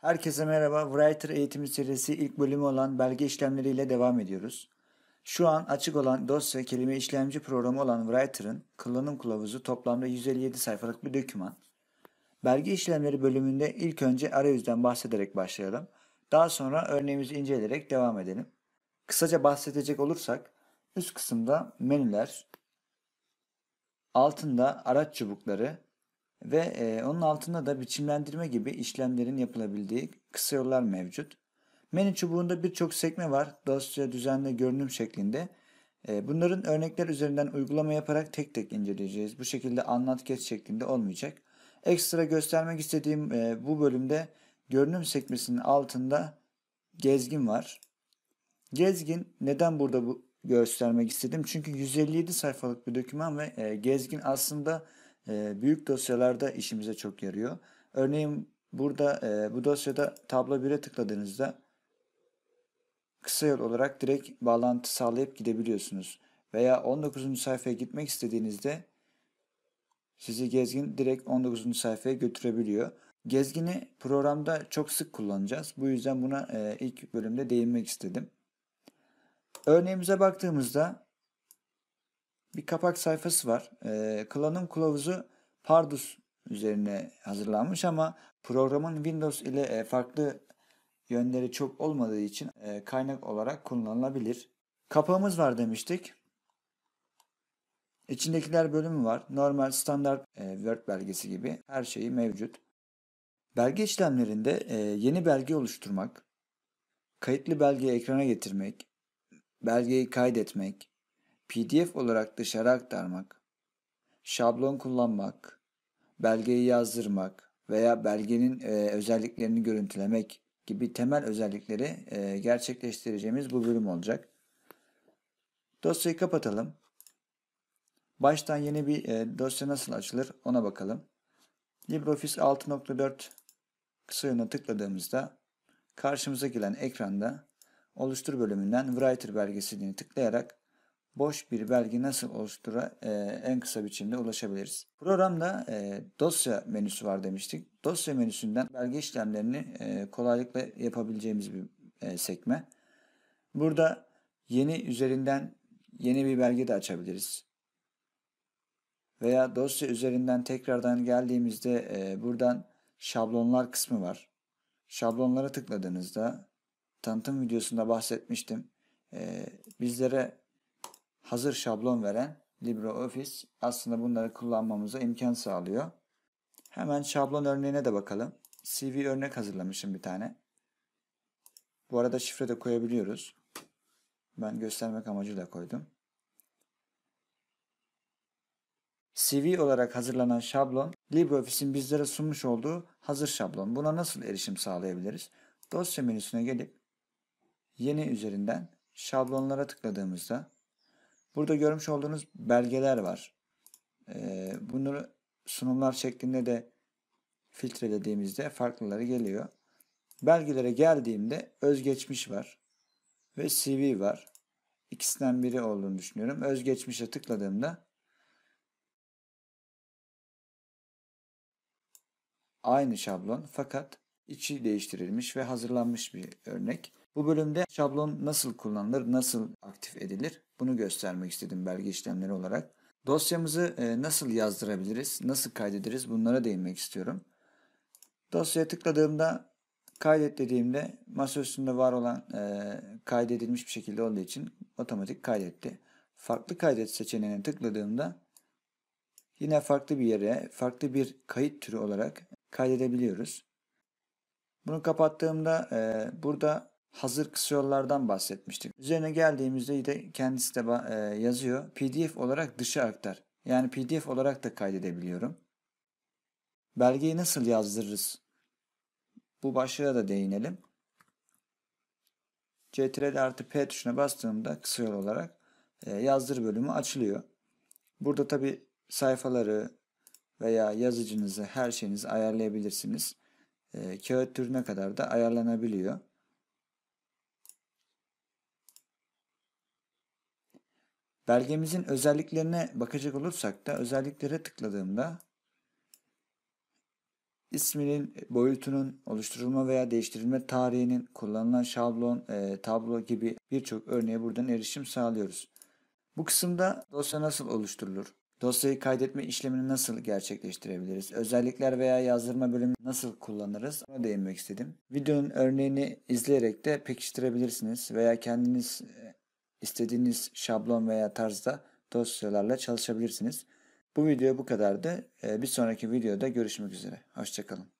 Herkese merhaba. Writer eğitimi serisi ilk bölümü olan belge işlemleriyle devam ediyoruz. Şu an açık olan dosya kelime işlemci programı olan Writer'ın kullanım kılavuzu toplamda 157 sayfalık bir doküman. Belge işlemleri bölümünde ilk önce arayüzden bahsederek başlayalım. Daha sonra örneğimizi inceleyerek devam edelim. Kısaca bahsedecek olursak üst kısımda menüler, altında araç çubukları ve e, onun altında da biçimlendirme gibi işlemlerin yapılabildiği kısa yollar mevcut. Menü çubuğunda birçok sekme var dosya düzenli görünüm şeklinde. E, bunların örnekler üzerinden uygulama yaparak tek tek inceleyeceğiz. Bu şekilde anlat geç şeklinde olmayacak. Ekstra göstermek istediğim e, bu bölümde görünüm sekmesinin altında gezgin var. Gezgin neden burada bu göstermek istedim. Çünkü 157 sayfalık bir doküman ve e, gezgin aslında e, büyük dosyalarda işimize çok yarıyor. Örneğin burada e, bu dosyada tablo 1'e tıkladığınızda kısa yol olarak direkt bağlantı sağlayıp gidebiliyorsunuz. Veya 19. sayfaya gitmek istediğinizde sizi gezgin direkt 19. sayfaya götürebiliyor. Gezgini programda çok sık kullanacağız. Bu yüzden buna e, ilk bölümde değinmek istedim. Örneğimize baktığımızda bir kapak sayfası var. E, Klan'ın kılavuzu Pardus üzerine hazırlanmış ama programın Windows ile e, farklı yönleri çok olmadığı için e, kaynak olarak kullanılabilir. Kapağımız var demiştik. İçindekiler bölümü var. Normal standart e, Word belgesi gibi her şeyi mevcut. Belge işlemlerinde e, yeni belge oluşturmak, kayıtlı belgeyi ekrana getirmek, belgeyi kaydetmek, PDF olarak dışarı aktarmak, şablon kullanmak, belgeyi yazdırmak veya belgenin e, özelliklerini görüntülemek gibi temel özellikleri e, gerçekleştireceğimiz bu bölüm olacak. Dosyayı kapatalım. Baştan yeni bir e, dosya nasıl açılır ona bakalım. LibreOffice 6.4 kısa yoluna tıkladığımızda karşımıza gelen ekranda Oluştur bölümünden Writer belgeselini tıklayarak boş bir belge nasıl oluştura e, en kısa biçimde ulaşabiliriz. Programda e, dosya menüsü var demiştik. Dosya menüsünden belge işlemlerini e, kolaylıkla yapabileceğimiz bir e, sekme. Burada yeni üzerinden yeni bir belge de açabiliriz. Veya dosya üzerinden tekrardan geldiğimizde e, buradan şablonlar kısmı var. Şablonlara tıkladığınızda tanıtım videosunda bahsetmiştim. Ee, bizlere hazır şablon veren LibreOffice aslında bunları kullanmamıza imkan sağlıyor. Hemen şablon örneğine de bakalım. CV örnek hazırlamışım bir tane. Bu arada şifre de koyabiliyoruz. Ben göstermek amacıyla koydum. CV olarak hazırlanan şablon, LibreOffice'in bizlere sunmuş olduğu hazır şablon. Buna nasıl erişim sağlayabiliriz? Dosya menüsüne gelip Yeni üzerinden şablonlara tıkladığımızda burada görmüş olduğunuz belgeler var. Ee, bunları sunumlar şeklinde de filtrelediğimizde farklıları geliyor. Belgelere geldiğimde özgeçmiş var ve CV var. İkisinden biri olduğunu düşünüyorum. Özgeçmişe tıkladığımda aynı şablon fakat içi değiştirilmiş ve hazırlanmış bir örnek. Bu bölümde şablon nasıl kullanılır, nasıl aktif edilir bunu göstermek istedim belge işlemleri olarak. Dosyamızı e, nasıl yazdırabiliriz, nasıl kaydederiz bunlara değinmek istiyorum. Dosyaya tıkladığımda kaydet dediğimde masaüstünde var olan e, kaydedilmiş bir şekilde olduğu için otomatik kaydetti. Farklı kaydet seçeneğine tıkladığımda yine farklı bir yere, farklı bir kayıt türü olarak kaydedebiliyoruz. Bunu kapattığımda e, burada hazır kısa bahsetmiştik. Üzerine geldiğimizde de kendisi de e, yazıyor. PDF olarak dışa aktar. Yani PDF olarak da kaydedebiliyorum. Belgeyi nasıl yazdırırız? Bu başlığa da değinelim. CTRL artı P tuşuna bastığımda kısa olarak e, yazdır bölümü açılıyor. Burada tabi sayfaları veya yazıcınızı her şeyinizi ayarlayabilirsiniz. E, kağıt türüne kadar da ayarlanabiliyor. Belgemizin özelliklerine bakacak olursak da özelliklere tıkladığımda isminin boyutunun oluşturulma veya değiştirilme tarihinin kullanılan şablon, e, tablo gibi birçok örneğe buradan erişim sağlıyoruz. Bu kısımda dosya nasıl oluşturulur? Dosyayı kaydetme işlemini nasıl gerçekleştirebiliriz? Özellikler veya yazdırma bölümü nasıl kullanırız? Ona değinmek istedim. Videonun örneğini izleyerek de pekiştirebilirsiniz veya kendiniz e, istediğiniz şablon veya tarzda dosyalarla çalışabilirsiniz. Bu video bu kadardı. Ee, bir sonraki videoda görüşmek üzere. Hoşçakalın.